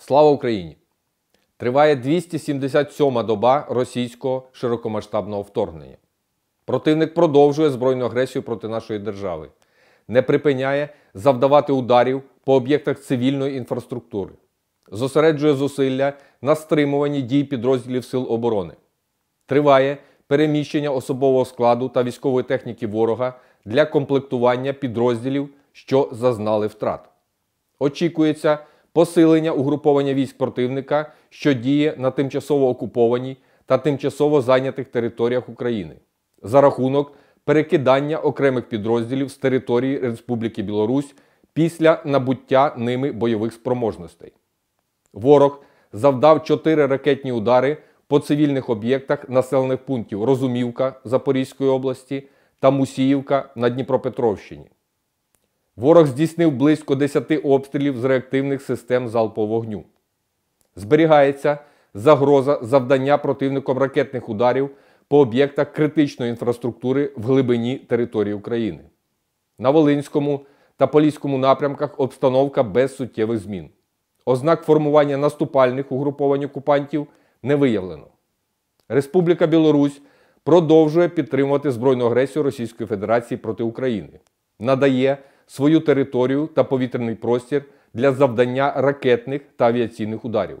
Слава Україні! Триває 277-ма доба російського широкомасштабного вторгнення. Противник продовжує збройну агресію проти нашої держави, не припиняє завдавати ударів по об'єктах цивільної інфраструктури, зосереджує зусилля на стримуванні дій підрозділів Сил оборони. Триває переміщення особового складу та військової техніки ворога для комплектування підрозділів, що зазнали втрат. Очікується посилення угруповання військ противника, що діє на тимчасово окупованій та тимчасово зайнятих територіях України за рахунок перекидання окремих підрозділів з території Республіки Білорусь після набуття ними бойових спроможностей. Ворог завдав чотири ракетні удари по цивільних об'єктах населених пунктів Розумівка Запорізької області та Мусіївка на Дніпропетровщині. Ворог здійснив близько 10 обстрілів з реактивних систем залпового вогню. Зберігається загроза завдання противником ракетних ударів по об'єктах критичної інфраструктури в глибині території України. На Волинському та Поліському напрямках обстановка без суттєвих змін. Ознак формування наступальних угруповань окупантів не виявлено. Республіка Білорусь продовжує підтримувати збройну агресію Російської Федерації проти України, надає свою територію та повітряний простір для завдання ракетних та авіаційних ударів.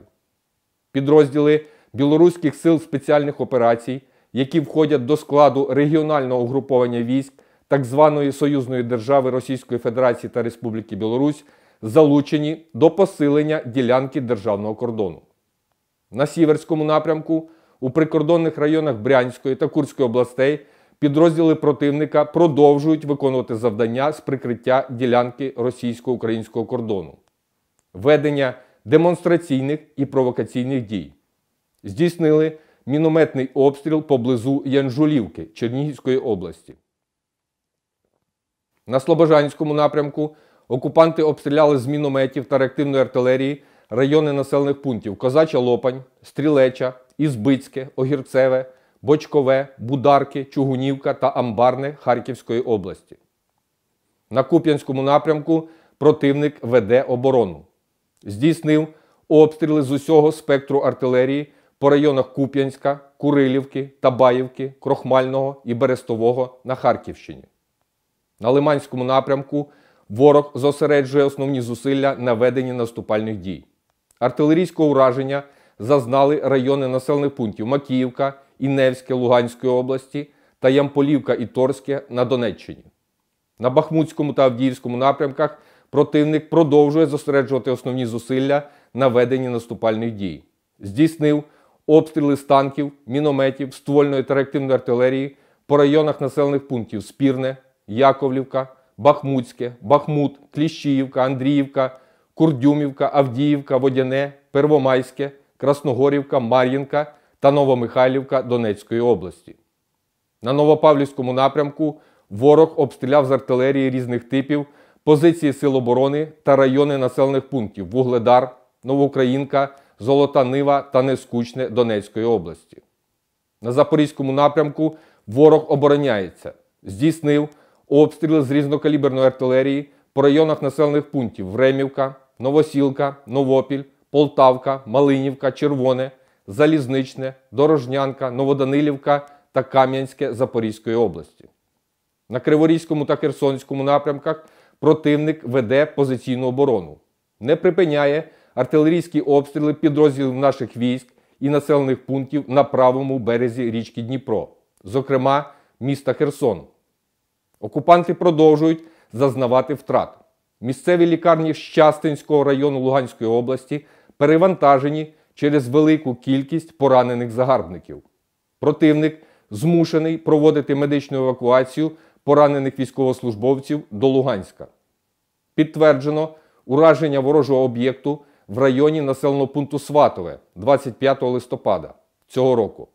Підрозділи білоруських сил спеціальних операцій, які входять до складу регіонального угруповання військ так званої Союзної держави Російської Федерації та Республіки Білорусь, залучені до посилення ділянки державного кордону. На Сіверському напрямку у прикордонних районах Брянської та Курської областей підрозділи противника продовжують виконувати завдання з прикриття ділянки російсько-українського кордону, ведення демонстраційних і провокаційних дій. Здійснили мінометний обстріл поблизу Янжулівки Чернігівської області. На Слобожанському напрямку окупанти обстріляли з мінометів та реактивної артилерії райони населених пунктів Козача Лопань, Стрілеча, Ізбицьке, Огірцеве, Бочкове, Бударки, Чугунівка та Амбарне Харківської області. На Куп'янському напрямку противник веде оборону. Здійснив обстріли з усього спектру артилерії по районах Куп'янська, Курилівки, Табаївки, Крохмального і Берестового на Харківщині. На Лиманському напрямку ворог зосереджує основні зусилля на веденні наступальних дій. Артилерійського ураження – зазнали райони населених пунктів Макіївка, Іневське Луганської області та Ямполівка і Торське на Донеччині. На Бахмутському та Авдіївському напрямках противник продовжує зосереджувати основні зусилля на веденні наступальних дій. Здійснив обстріли з танків, мінометів, ствольної та реактивної артилерії по районах населених пунктів Спірне, Яковлівка, Бахмутське, Бахмут, Кліщіївка, Андріївка, Курдюмівка, Авдіївка, Водяне, Первомайське. Красногорівка, Мар'їнка та Новомихайлівка Донецької області. На Новопавлівському напрямку ворог обстріляв з артилерії різних типів позиції Сил оборони та райони населених пунктів Вугледар, Новоукраїнка, Золота Нива та Нескучне Донецької області. На Запорізькому напрямку ворог обороняється, здійснив обстріли з різнокаліберної артилерії по районах населених пунктів Времівка, Новосілка, Новопіль. Полтавка, Малинівка, Червоне, Залізничне, Дорожнянка, Новоданилівка та Кам'янське Запорізької області. На Криворізькому та Херсонському напрямках противник веде позиційну оборону, не припиняє артилерійські обстріли підрозділів наших військ і населених пунктів на правому березі річки Дніпро, зокрема міста Херсон. Окупанти продовжують зазнавати втрат. Місцеві лікарні Щастинського району Луганської області перевантажені через велику кількість поранених загарбників. Противник змушений проводити медичну евакуацію поранених військовослужбовців до Луганська. Підтверджено ураження ворожого об'єкту в районі населеного пункту Сватове 25 листопада цього року.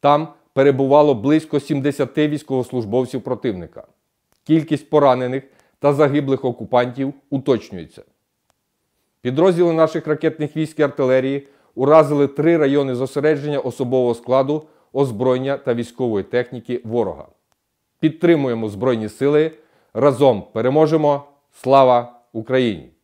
Там перебувало близько 70 військовослужбовців противника. Кількість поранених та загиблих окупантів уточнюється. Підрозділи наших ракетних військ і артилерії уразили три райони зосередження особового складу, озброєння та військової техніки ворога. Підтримуємо Збройні сили. Разом переможемо! Слава Україні!